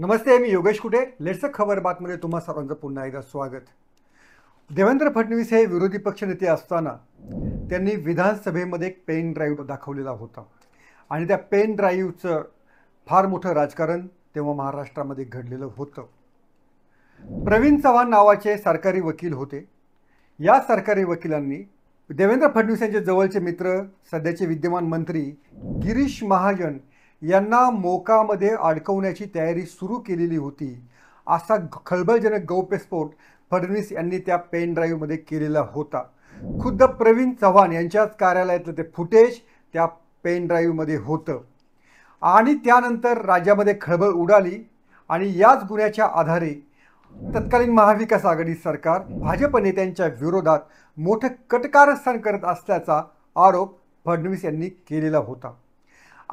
नमस्ते मी योगेश कुटे लेटसक खबर बातमध्ये तुम्हा सर्वांचं पुन्हा एकदा स्वागत देवेंद्र फडणवीस हे विरोधी पक्षनेते असताना त्यांनी विधानसभेमध्ये एक पेन ड्राईव्ह दाखवलेला होता आणि त्या पेन ड्राईव्हचं फार मोठं राजकारण तेव्हा महाराष्ट्रामध्ये घडलेलं होतं प्रवीण चव्हाण नावाचे सरकारी वकील होते या सरकारी वकिलांनी देवेंद्र फडणवीस यांचे जवळचे मित्र सध्याचे विद्यमान मंत्री गिरीश महाजन यांना मोकामध्ये अडकवण्याची तयारी सुरू केलेली होती असा खळबळजनक गौप्यस्फोट फडणवीस यांनी त्या पेन ड्राईव्हमध्ये केलेला होता खुद्द प्रवीण चव्हाण यांच्याच कार्यालयातलं ते फुटेज त्या पेन ड्राईव्हमध्ये होतं आणि त्यानंतर राज्यामध्ये खळबळ उडाली आणि याच गुन्ह्याच्या आधारे तत्कालीन महाविकास आघाडी सरकार भाजप नेत्यांच्या विरोधात मोठं कटकारस्थान करत असल्याचा आरोप फडणवीस यांनी केलेला होता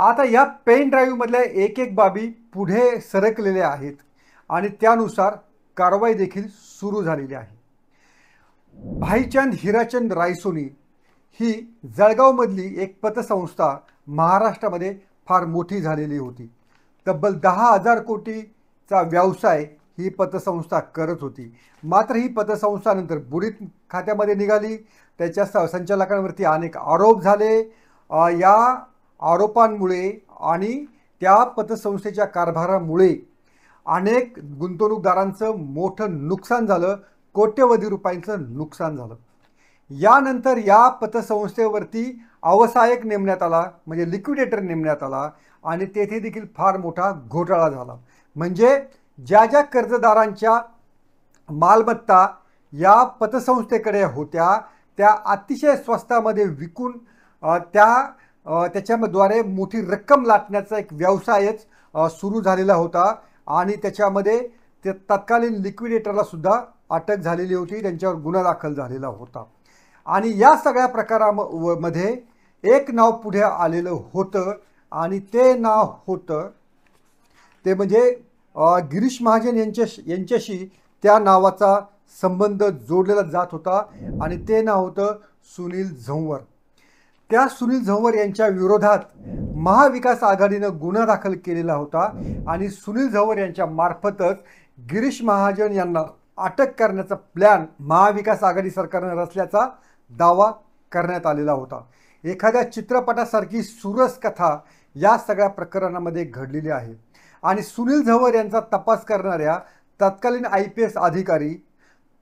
आता या पेन ड्राईव्हमधल्या एक एक बाबी पुढे सरकलेल्या आहेत आणि त्यानुसार कारवाई देखील सुरू झालेली आहे भाईचंद हिराचंद रायसोनी ही जळगावमधली एक पतसंस्था महाराष्ट्रामध्ये फार मोठी झालेली होती तब्बल दहा हजार कोटीचा व्यवसाय ही पतसंस्था करत होती मात्र ही पतसंस्था नंतर बुडीत खात्यामध्ये निघाली त्याच्या संचालकांवरती अनेक आरोप झाले या आरोपांमुळे आणि त्या पतसंस्थेच्या कारभारामुळे अनेक गुंतवणूकदारांचं मोठं नुकसान झालं कोट्यवधी रुपयांचं नुकसान झालं यानंतर या पतसंस्थेवरती अवसायक नेमण्यात आला म्हणजे लिक्विडेटर नेमण्यात आला आणि तेथे देखील फार मोठा घोटाळा झाला म्हणजे ज्या ज्या कर्जदारांच्या मालमत्ता या पतसंस्थेकडे होत्या त्या अतिशय स्वस्तामध्ये विकून त्या त्याच्याद्वारे मोठी रक्कम लाटण्याचा एक व्यवसायच सुरू झालेला होता आणि त्याच्यामध्ये ते तत्कालीन लिक्विडेटरला सुद्धा अटक झालेली होती त्यांच्यावर गुन्हा दाखल झालेला होता आणि या सगळ्या मध्ये एक नाव पुढे आलेलं होतं आणि ते नाव होतं ते म्हणजे गिरीश महाजन यांच्या यांच्याशी त्या नावाचा संबंध जोडलेला जात होता आणि ते नाव होतं सुनील झंवर त्या सुनील झंवर यांच्या विरोधात महाविकास आघाडीनं गुन्हा दाखल केलेला होता आणि सुनील झंवर यांच्या मार्फतच गिरीश महाजन यांना अटक करण्याचा प्लॅन महाविकास आघाडी सरकारनं रचल्याचा दावा करण्यात आलेला होता एखाद्या चित्रपटासारखी सुरस कथा या सगळ्या प्रकरणामध्ये घडलेली आहे आणि सुनील झंवर यांचा तपास करणाऱ्या तत्कालीन आय पी एस अधिकारी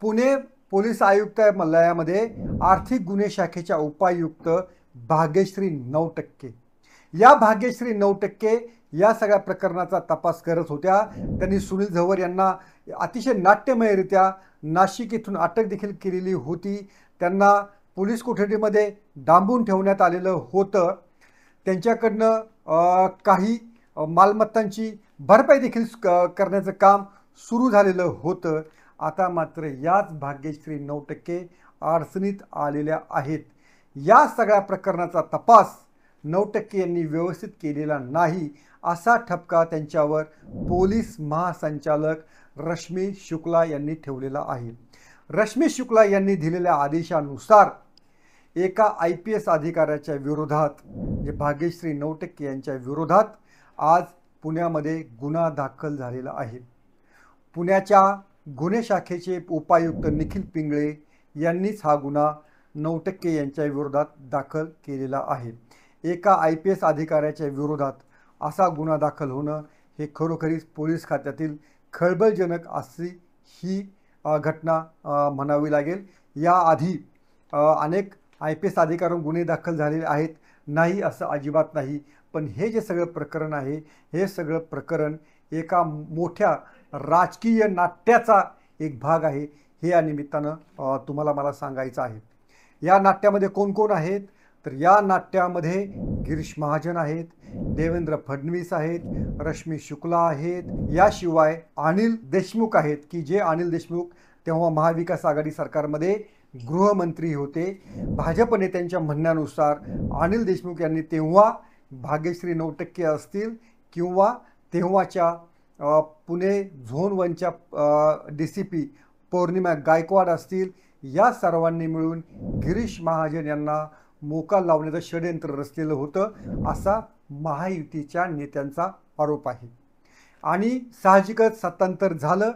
पुणे पोलीस आयुक्त मल्लयामध्ये आर्थिक गुन्हे शाखेच्या उपायुक्त भाग्यश्री नऊ टक्के या भाग्यश्री नऊ टक्के या सगळ्या प्रकरणाचा तपास करत होत्या त्यांनी सुनील झवर यांना अतिशय नाट्यमयरित्या नाशिक येथून अटक देखील केलेली होती त्यांना पोलीस कोठडीमध्ये डांबून ठेवण्यात आलेलं होतं त्यांच्याकडनं काही मालमत्तांची भरपाई देखील करण्याचं काम सुरू झालेलं होतं आता मात्र याच भाग्यश्री नऊ टक्के अडचणीत आलेल्या आहेत या सगळ्या प्रकरणाचा तपास टक्के यांनी व्यवस्थित केलेला नाही असा ठपका त्यांच्यावर पोलीस महासंचालक रश्मी शुक्ला यांनी ठेवलेला आहे रश्मी शुक्ला यांनी दिलेल्या आदेशानुसार एका आय पी एस अधिकाऱ्याच्या विरोधात म्हणजे भाग्यश्री नवटक्के यांच्या विरोधात आज पुण्यामध्ये गुन्हा दाखल झालेला आहे पुण्याच्या गुन्हे शाखेचे उपायुक्त निखिल पिंगळे यांनीच हा गुन्हा नऊ टक्के यांच्या विरोधात दाखल केलेला आहे एका आय पी एस अधिकाऱ्याच्या विरोधात असा गुन्हा दाखल होणं हे खरोखरीच पोलीस खात्यातील खळबळजनक अशी ही घटना म्हणावी लागेल याआधी अनेक आय पी एस अधिकाऱ्यांवर गुन्हे दाखल झालेले आहेत नाही असं अजिबात नाही पण हे जे सगळं प्रकरण आहे हे सगळं प्रकरण एका मोठ्या राजकीय नाट्याचा एक भाग आहे हे या निमित्तानं तुम्हाला मला सांगायचं आहे या नाट्यामध्ये कोण कोण आहेत तर या नाट्यामध्ये गिरीश महाजन आहेत देवेंद्र फडणवीस आहेत रश्मी शुक्ला आहेत याशिवाय अनिल देशमुख आहेत की जे अनिल देशमुख तेव्हा महाविकास आघाडी सरकारमध्ये गृहमंत्री होते भाजप नेत्यांच्या म्हणण्यानुसार अनिल देशमुख यांनी तेव्हा भाग्यश्री नऊ टक्के असतील किंवा तेव्हाच्या पुणे झोन वनच्या D C P Poornima Gaikwad असतील या सर्वांनी मिळून गिरीश महाजन यांना मोका लावण्याचं षडयंत्र रचलेलं होतं असा महायुतीच्या नेत्यांचा आरोप आहे आणि साहजिकच सत्तांतर झालं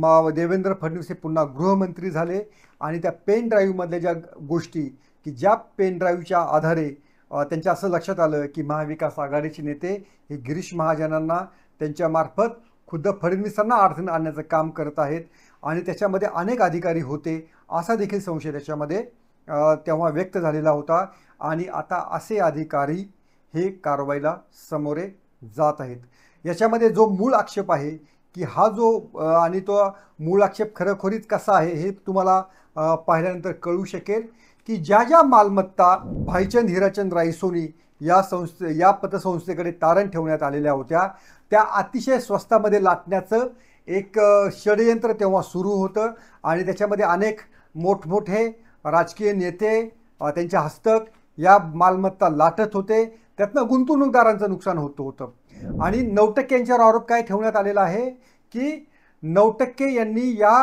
मा देवेंद्र फडणवीस हे पुन्हा गृहमंत्री झाले आणि त्या पेन ड्राईव्हमधल्या ज्या गोष्टी की ज्या पेन ड्राईव्हच्या आधारे त्यांच्या असं लक्षात आलं की महाविकास आघाडीचे नेते हे गिरीश महाजनांना त्यांच्यामार्फत खुद्द फडणवीसांना अडचण आणण्याचं काम करत आहेत आणि त्याच्यामध्ये अनेक अधिकारी होते असा देखील संशय त्याच्यामध्ये तेव्हा व्यक्त झालेला होता आणि आता असे अधिकारी हे कारवाईला समोरे जात आहेत याच्यामध्ये जो मूळ आक्षेप आहे की हा जो आणि तो मूळ आक्षेप खरोखरीत कसा आहे हे तुम्हाला पाहिल्यानंतर कळू शकेल की ज्या ज्या मालमत्ता भाईचंद हिराचंद रायसोनी या संस्थे या पतसंस्थेकडे तारण ठेवण्यात आलेल्या होत्या त्या अतिशय स्वस्तामध्ये लाटण्याचं एक षडयंत्र तेव्हा सुरू होतं आणि त्याच्यामध्ये अनेक मोठमोठे राजकीय नेते त्यांच्या हस्तक या मालमत्ता लाटत होते त्यातनं गुंतवणूकदारांचं नुकसान होत होतं आणि नऊ यांच्यावर आरोप काय ठेवण्यात आलेला आहे की नऊ टक्के यांनी या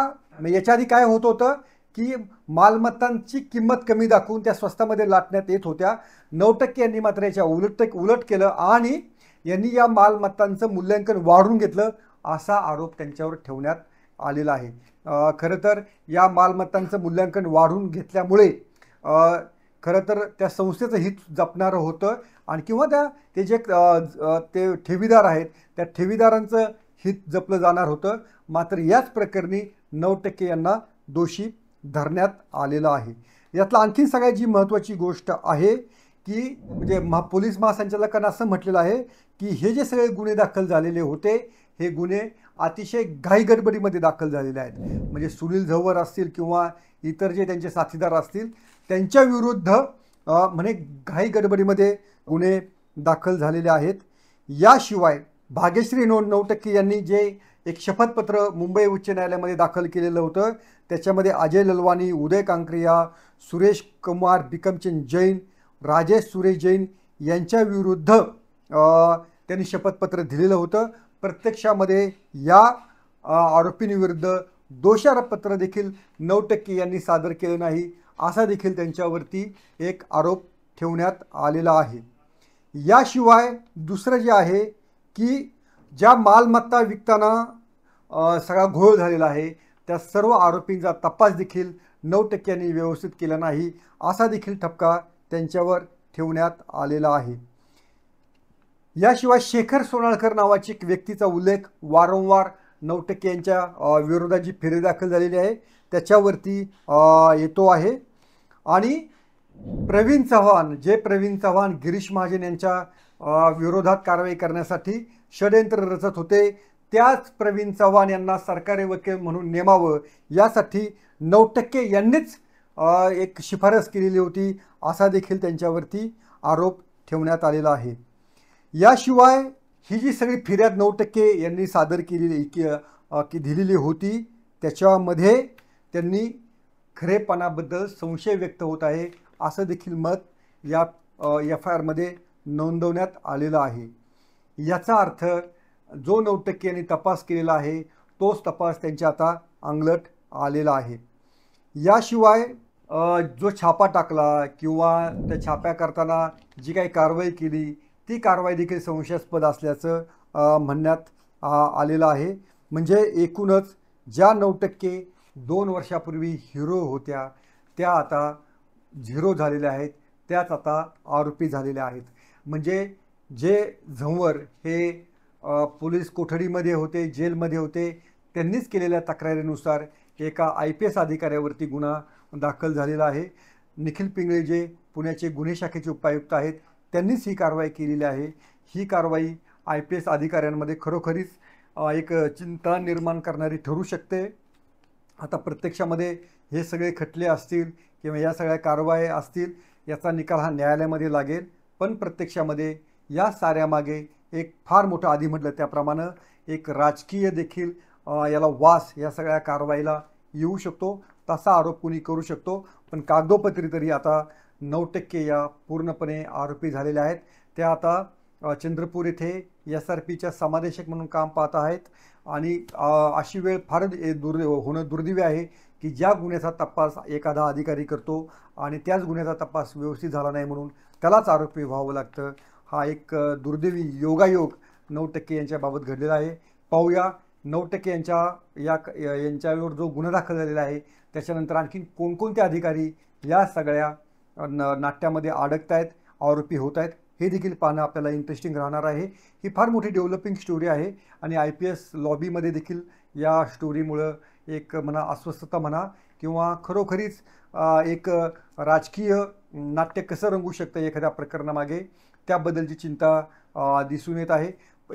याच्या आधी काय होत होतं की मालमत्तांची किंमत कमी दाखवून त्या स्वस्तामध्ये लाटण्यात येत होत्या नऊ टक्के यांनी मात्र याच्या उलट उलट केलं आणि यांनी या मालमत्तांचं मूल्यांकन वाढून घेतलं असा आरोप त्यांच्यावर ठेवण्यात आलेला आहे खरं तर या मालमत्तांचं मूल्यांकन वाढून घेतल्यामुळे खरं तर त्या संस्थेचं हित जपणारं होतं आणि किंवा त्या ते जे ते ठेवीदार आहेत त्या ठेवीदारांचं हित जपलं जाणार होतं मात्र याच प्रकरणी नऊ टक्के यांना दोषी धरण्यात आलेलं आहे यातला आणखीन सगळ्यात जी महत्त्वाची गोष्ट आहे की म्हणजे महा पोलीस महासंचालकांना असं म्हटलेलं आहे की हे जे सगळे गुन्हे दाखल झालेले होते हे गुन्हे अतिशय घाईगडबडीमध्ये दाखल झालेले आहेत म्हणजे सुनील झवर असतील किंवा इतर जे त्यांचे साथीदार असतील त्यांच्या विरुद्ध म्हणजे घाईगडबडीमध्ये गुन्हे दाखल झालेले आहेत याशिवाय भाग्यश्री नोंद नवटक्के यांनी जे एक शपथपत्र मुंबई उच्च न्यायालयामध्ये दाखल केलेलं होतं त्याच्यामध्ये अजय ललवानी उदय कांक्रिया सुरेश कुमार बिकमचंद जैन राजेश सुरेश जैन यांच्या विरुद्ध त्यांनी शपथपत्र दिलेलं होतं प्रत्यक्षामध्ये या आरोपींविरुद्ध दोषारोपपत्र देखील नऊ टक्के यांनी सादर केलं नाही असा देखील त्यांच्यावरती एक आरोप ठेवण्यात आलेला आहे याशिवाय दुसरं जे आहे की ज्या मालमत्ता विकताना सगळा घोळ झालेला आहे त्या सर्व आरोपींचा तपास देखील नऊ टक्क्यांनी व्यवस्थित केला नाही असा देखील ठपका त्यांच्यावर ठेवण्यात आलेला आहे याशिवाय शेखर सोनाळकर नावाची एक व्यक्तीचा उल्लेख वारंवार नवटक्के यांच्या विरोधात जी फेरी दाखल झालेली आहे त्याच्यावरती येतो आहे आणि प्रवीण चव्हाण जे प्रवीण चव्हाण गिरीश महाजन यांच्या विरोधात कारवाई करण्यासाठी षडयंत्र रचत होते त्याच प्रवीण चव्हाण यांना सरकारी वकील म्हणून नेमावं यासाठी नऊ टक्के यांनीच एक शिफारस केलेली होती असा देखील त्यांच्यावरती आरोप ठेवण्यात आलेला आहे याशिवाय ही जी सगळी फिर्याद नऊ टक्के यांनी सादर केलेली की की दिलेली होती त्याच्यामध्ये त्यांनी खरेपणाबद्दल संशय व्यक्त होत आहे असं देखील मत या एफ आय आरमध्ये नोंदवण्यात आलेलं आहे याचा अर्थ जो नऊ टक्के यांनी तपास केलेला आहे तोच तपास त्यांच्या आता अंगलट आलेला आहे याशिवाय जो छापा टाकला किंवा त्या छाप्या करताना जी काही कारवाई केली ती कारवाई देखील संशयास्पद असल्याचं म्हणण्यात आलेलं आहे म्हणजे एकूणच ज्या नऊ टक्के दोन वर्षापूर्वी हिरो होत्या त्या आता झिरो झालेल्या आहेत त्याच आता आरोपी झालेल्या आहेत म्हणजे जे झंवर हे पोलीस कोठडीमध्ये होते जेलमध्ये होते त्यांनीच केलेल्या तक्रारीनुसार एका आय पी एस अधिकाऱ्यावरती गुन्हा दाखल झालेला आहे निखिल पिंगळे जे पुण्याचे गुन्हे शाखेचे उपायुक्त आहेत त्यांनीच ही कारवाई केलेली आहे ही कारवाई आय पी एस अधिकाऱ्यांमध्ये खरोखरीच एक चिंता निर्माण करणारी ठरू शकते आता प्रत्यक्षामध्ये हे सगळे खटले असतील किंवा या सगळ्या कारवाया असतील याचा निकाल हा न्यायालयामध्ये लागेल पण प्रत्यक्षामध्ये या साऱ्यामागे एक फार मोठं आधी म्हटलं त्याप्रमाणे एक राजकीय देखील याला वास या सगळ्या कारवाईला येऊ शकतो तसा आरोप कुणी करू शकतो पण कागदोपत्री तरी आता नऊ टक्के या पूर्णपणे आरोपी झालेल्या आहेत त्या आता चंद्रपूर येथे एस आर पीच्या समादेशक म्हणून काम पाहत आहेत आणि अशी वेळ फार दुर् होणं दुर्दैवी आहे की ज्या गुन्ह्याचा तपास एखादा अधिकारी करतो आणि त्याच गुन्ह्याचा तपास व्यवस्थित झाला नाही म्हणून त्यालाच आरोपी व्हावं लागतं हा एक दुर्दैवी योगायोग नऊ टक्के यांच्याबाबत घडलेला आहे पाहूया नऊ टक्के यांच्या या यांच्यावर जो गुन्हा दाखल झालेला आहे त्याच्यानंतर आणखीन कोणकोणते अधिकारी या सगळ्या न नाट्यामध्ये आहेत आरोपी होत आहेत हे देखील पाहणं आपल्याला इंटरेस्टिंग राहणार आहे ही फार मोठी डेव्हलपिंग स्टोरी आहे आणि आय पी एस लॉबीमध्ये देखील या स्टोरीमुळं एक म्हणा अस्वस्थता म्हणा किंवा खरोखरीच एक राजकीय नाट्य कसं रंगू शकतं एखाद्या प्रकरणामागे त्याबद्दलची चिंता दिसून येत आहे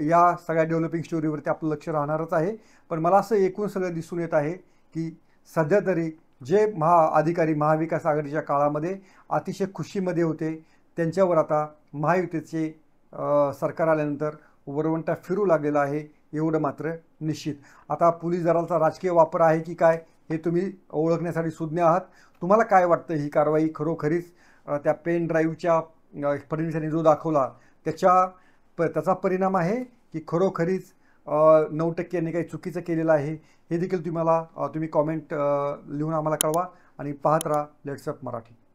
या सगळ्या डेव्हलपिंग स्टोरीवरती आपलं लक्ष राहणारच आहे पण मला असं एकूण सगळं दिसून येत आहे की सध्या तरी जे महा अधिकारी महाविकास आघाडीच्या काळामध्ये अतिशय खुशीमध्ये होते त्यांच्यावर आता महायुतीचे सरकार आल्यानंतर वरवंटा फिरू लागलेला आहे एवढं मात्र निश्चित आता पोलीस दलाचा राजकीय वापर आहे की काय हे तुम्ही ओळखण्यासाठी सुज्ञ आहात तुम्हाला काय वाटतं ही कारवाई खरोखरीच त्या पेन ड्राईव्हच्या फडणवीसांनी जो दाखवला त्याच्या प त्याचा परिणाम आहे की खरोखरीच नऊ टक्क्यांनी काही चुकीचं केलेलं आहे हे देखील तुम्हाला तुम्ही कॉमेंट लिहून आम्हाला कळवा आणि पाहत राहा लेट्सअप मराठी